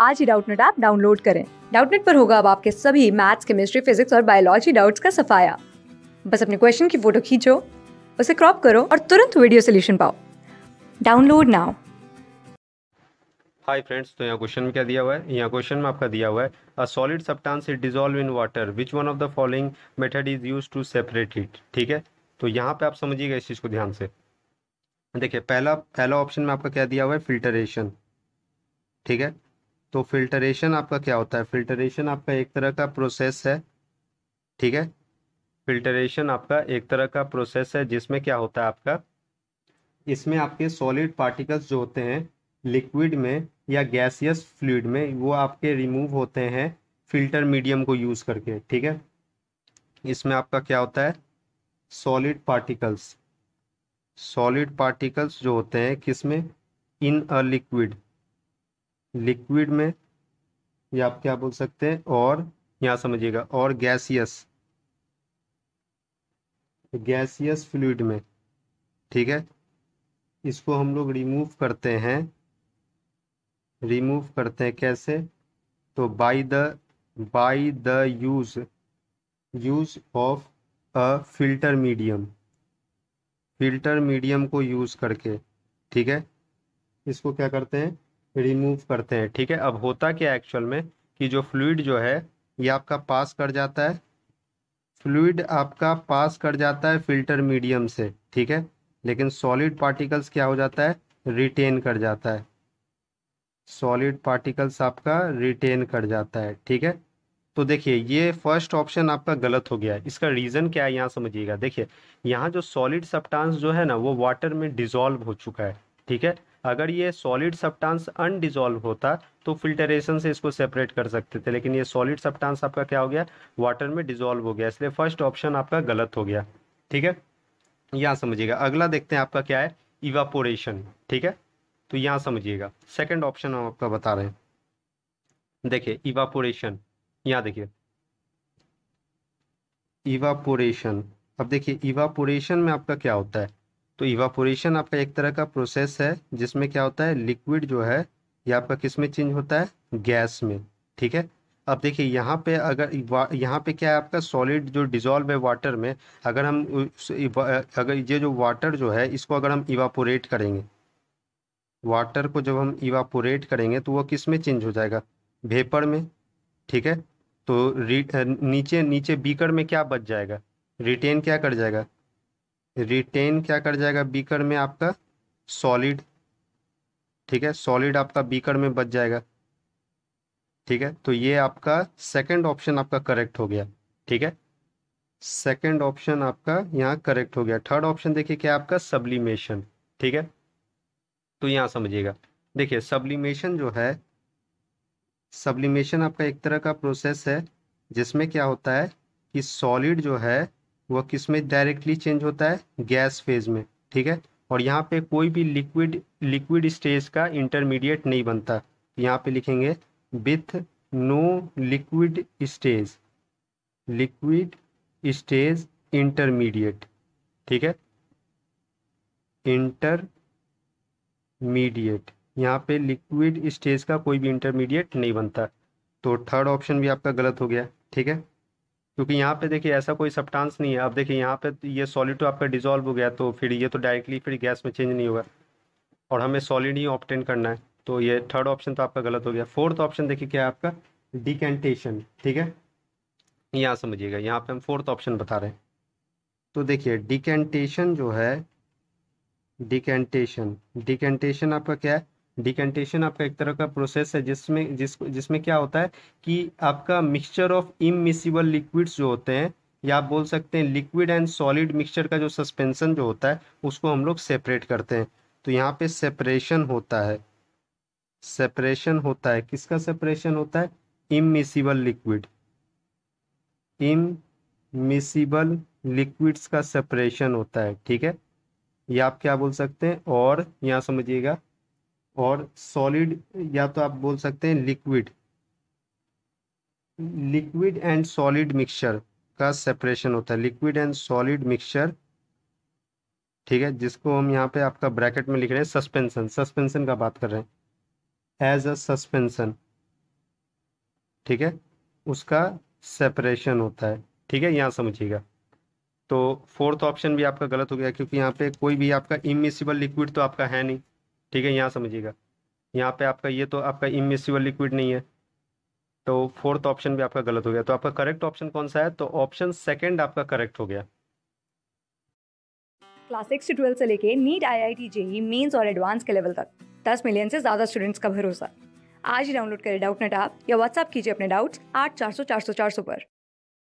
आज ही Doubtnut app download करें डाउटनेट पर होगा अब आपके सभी मैथ्स केमिस्ट्री फिजिक्स और बायोलॉजी डाउट्स का सफाया बस अपने क्वेश्चन की फोटो खींचो उसे क्रॉप करो और तुरंत वीडियो सोल्यूशन पाओ डाउनलोड नाउ हाय फ्रेंड्स तो यहाँ क्वेश्चन में क्या दिया हुआ है यहाँ क्वेश्चन में आपका दिया हुआ है a solid substance is dissolve in water which one of the following method is use to separate it ठीक है तो यहाँ पे आप समझिएगा इस चीज़ को ध्यान से देखिए पहला पहला ऑप्शन में आपका क्या दिया हुआ है फिल्टरेशन ठीक है तो फिल्टरेशन आपका क्या होता है फिल्टरेशन आपका एक तरह का प्रोसेस है ठीक है फिल्टरेशन आपका एक तरह का प्रोसेस है जिसमें क्या होता है आपका इसमें आपके सॉलिड पार्टिकल्स जो होते हैं लिक्विड में या गैसियस फ्लूड में वो आपके रिमूव होते हैं फिल्टर मीडियम को यूज़ करके ठीक है इसमें आपका क्या होता है सॉलिड पार्टिकल्स सॉलिड पार्टिकल्स जो होते हैं किसमें इन अ लिक्विड लिक्विड में या आप क्या बोल सकते हैं और यहाँ समझिएगा और गैसियस गैसियस फ्लूड में ठीक है इसको हम लोग रिमूव करते हैं रिमूव करते हैं कैसे तो by the by the use use of a filter medium filter medium को यूज करके ठीक है इसको क्या करते हैं रिमूव करते हैं ठीक है अब होता क्या एक्चुअल में कि जो फ्लूड जो है ये आपका पास कर जाता है फ्लूड आपका पास कर जाता है फिल्टर मीडियम से ठीक है लेकिन सॉलिड पार्टिकल्स क्या हो जाता है रिटेन कर जाता है सॉलिड पार्टिकल्स आपका रिटेन कर जाता है ठीक है तो देखिए ये फर्स्ट ऑप्शन आपका गलत हो गया है इसका रीज़न क्या है यहाँ समझिएगा देखिए यहाँ जो सॉलिड सप्टांस जो है ना वो वाटर में डिजोल्व हो चुका है ठीक है अगर ये सॉलिड सब्सटेंस अनडिजॉल्व होता तो फिल्टरेशन से इसको सेपरेट कर सकते थे लेकिन ये सॉलिड सब्सटेंस आपका क्या हो गया वाटर में डिजॉल्व हो गया इसलिए फर्स्ट ऑप्शन आपका गलत हो गया ठीक है यहाँ समझिएगा अगला देखते हैं आपका क्या है इवापोरेशन ठीक है तो यहाँ समझिएगा सेकेंड ऑप्शन हम आपका बता रहे हैं देखिए इवापोरेशन यहाँ देखिए इवापोरेशन अब देखिए इवापोरेशन में आपका क्या होता है तो इवापोरेशन आपका एक तरह का प्रोसेस है जिसमें क्या होता है लिक्विड जो है ये आपका किस में चेंज होता है गैस में ठीक है अब देखिए यहाँ पे अगर यहाँ पे क्या है आपका सॉलिड जो डिजोल्व है वाटर में अगर हम अगर ये जो वाटर जो है इसको अगर हम इवापोरेट करेंगे वाटर को जब हम इवापोरेट करेंगे तो वह किस में चेंज हो जाएगा भेपर में ठीक है तो नीचे नीचे बीकर में क्या बच जाएगा रिटेन क्या कर जाएगा रिटेन क्या कर जाएगा बीकर में आपका सॉलिड ठीक है सॉलिड आपका बीकर में बच जाएगा ठीक है तो ये आपका सेकंड ऑप्शन आपका करेक्ट हो गया ठीक है सेकंड ऑप्शन आपका यहाँ करेक्ट हो गया थर्ड ऑप्शन देखिए क्या आपका सब्लिमेशन ठीक है तो यहाँ समझिएगा देखिए सब्लिमेशन जो है सब्लिमेशन आपका एक तरह का प्रोसेस है जिसमें क्या होता है कि सॉलिड जो है वह किस में डायरेक्टली चेंज होता है गैस फेज में ठीक है और यहाँ पे कोई भी लिक्विड लिक्विड स्टेज का इंटरमीडिएट नहीं बनता यहाँ पे लिखेंगे with no liquid stage liquid stage intermediate ठीक है इंटरमीडिएट यहाँ पे लिक्विड स्टेज का कोई भी इंटरमीडिएट नहीं बनता तो थर्ड ऑप्शन भी आपका गलत हो गया ठीक है क्योंकि यहाँ पे देखिए ऐसा कोई सब्सटेंस नहीं है अब देखिए यहाँ पे तो ये सॉलिड तो आपका डिजोल्व हो गया तो फिर ये तो डायरेक्टली फिर गैस में चेंज नहीं होगा और हमें सॉलिड ही ऑप्टेन करना है तो ये थर्ड ऑप्शन तो आपका गलत हो गया फोर्थ ऑप्शन देखिए क्या है आपका डिकेंटेशन ठीक है यहाँ समझिएगा यहाँ पे हम फोर्थ ऑप्शन बता रहे हैं तो देखिए डिकेंटेशन जो है डिकेंटेशन डिकेंटेशन आपका क्या है डिकेंटेशन आपका एक तरह का प्रोसेस है जिसमें जिस जिसमें क्या होता है कि आपका मिक्सचर ऑफ इमिसिबल लिक्विड्स जो होते हैं या आप बोल सकते हैं लिक्विड एंड सॉलिड मिक्सचर का जो सस्पेंशन जो होता है उसको हम लोग सेपरेट करते हैं तो यहाँ पे सेपरेशन होता है सेपरेशन होता है किसका सेपरेशन होता है इमिसिबल लिक्विड इमिसिबल लिक्विड्स का सेपरेशन होता है ठीक है या आप क्या बोल सकते हैं और यहाँ समझिएगा और सॉलिड या तो आप बोल सकते हैं liquid liquid and solid mixture का सेपरेशन होता है लिक्विड एंड सॉलिड मिक्सचर ठीक है जिसको हम यहाँ पे आपका ब्रैकेट में लिख रहे हैं सस्पेंशन सस्पेंशन का बात कर रहे हैं एज अ सस्पेंशन ठीक है उसका सेपरेशन होता है ठीक है यहाँ समझिएगा तो फोर्थ ऑप्शन भी आपका गलत हो गया क्योंकि यहाँ पे कोई भी आपका इमिसिबल लिक्विड तो आपका है नहीं ठीक है यहाँ समझिएगा यहाँ पे आपका ये तो आपका इमिसिबल लिक्विड नहीं है तो फोर्थ ऑप्शन भी आपका गलत हो गया तो आपका करेक्ट ऑप्शन कौन सा है तो ऑप्शन सेकेंड आपका करेक्ट हो गया क्लास सिक्स से ट्वेल्थ से लेके NEET I I T JEE mains और एडवांस के लेवल तक दस मिलियन से ज़्यादा स्टूडेंट्स का भरोसा आज ही डाउनलोड करें डाउट नेट आप या व्हाट्सअप कीजिए अपने डाउट्स आठ चार सौ चार सौ चार सौ पर